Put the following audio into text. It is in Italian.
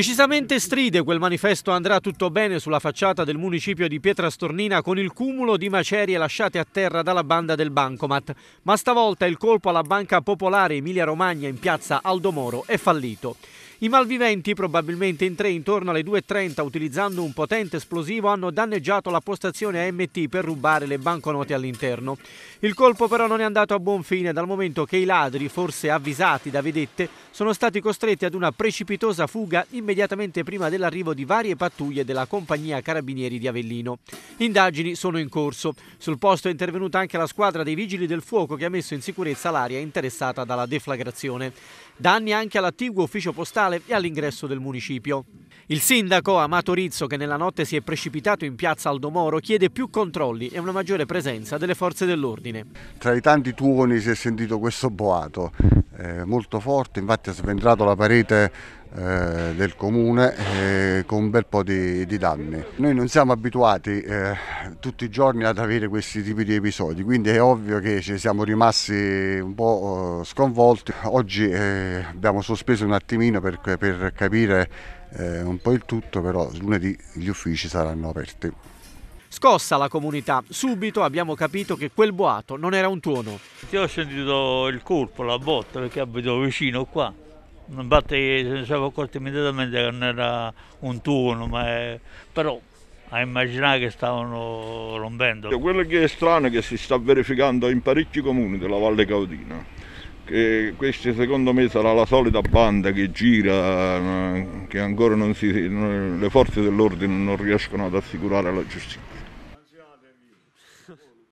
Decisamente stride quel manifesto andrà tutto bene sulla facciata del municipio di Pietrastornina con il cumulo di macerie lasciate a terra dalla banda del Bancomat, ma stavolta il colpo alla Banca Popolare Emilia Romagna in piazza Aldomoro è fallito. I malviventi, probabilmente in tre intorno alle 2.30, utilizzando un potente esplosivo, hanno danneggiato la postazione AMT per rubare le banconote all'interno. Il colpo però non è andato a buon fine dal momento che i ladri, forse avvisati da vedette, sono stati costretti ad una precipitosa fuga immediata immediatamente prima dell'arrivo di varie pattuglie della compagnia Carabinieri di Avellino. Indagini sono in corso. Sul posto è intervenuta anche la squadra dei Vigili del Fuoco che ha messo in sicurezza l'area interessata dalla deflagrazione. Danni anche all'attiguo ufficio postale e all'ingresso del municipio. Il sindaco Amato Rizzo, che nella notte si è precipitato in piazza Aldomoro, chiede più controlli e una maggiore presenza delle forze dell'ordine. Tra i tanti tuoni si è sentito questo boato eh, molto forte, infatti ha sventrato la parete eh, del comune eh, con un bel po' di, di, danni. Noi non siamo abituati eh, tutti i giorni ad avere questi tipi di episodi, quindi è ovvio che ci siamo rimasti un po' oh, sconvolti. Oggi eh, abbiamo sospeso un attimino per, per capire un po' il tutto, però lunedì gli uffici saranno aperti. Scossa la comunità, subito abbiamo capito che quel boato non era un tuono. Io ho sentito il colpo, la botta, perché abito vicino qua. batte che ne siamo accorti immediatamente che non era un tuono, ma però a immaginare che stavano rompendo. Quello che è strano è che si sta verificando in parecchi comuni della Valle Caudina eh, questa secondo me sarà la solita banda che gira, eh, che ancora non si, le forze dell'ordine non riescono ad assicurare la giustizia.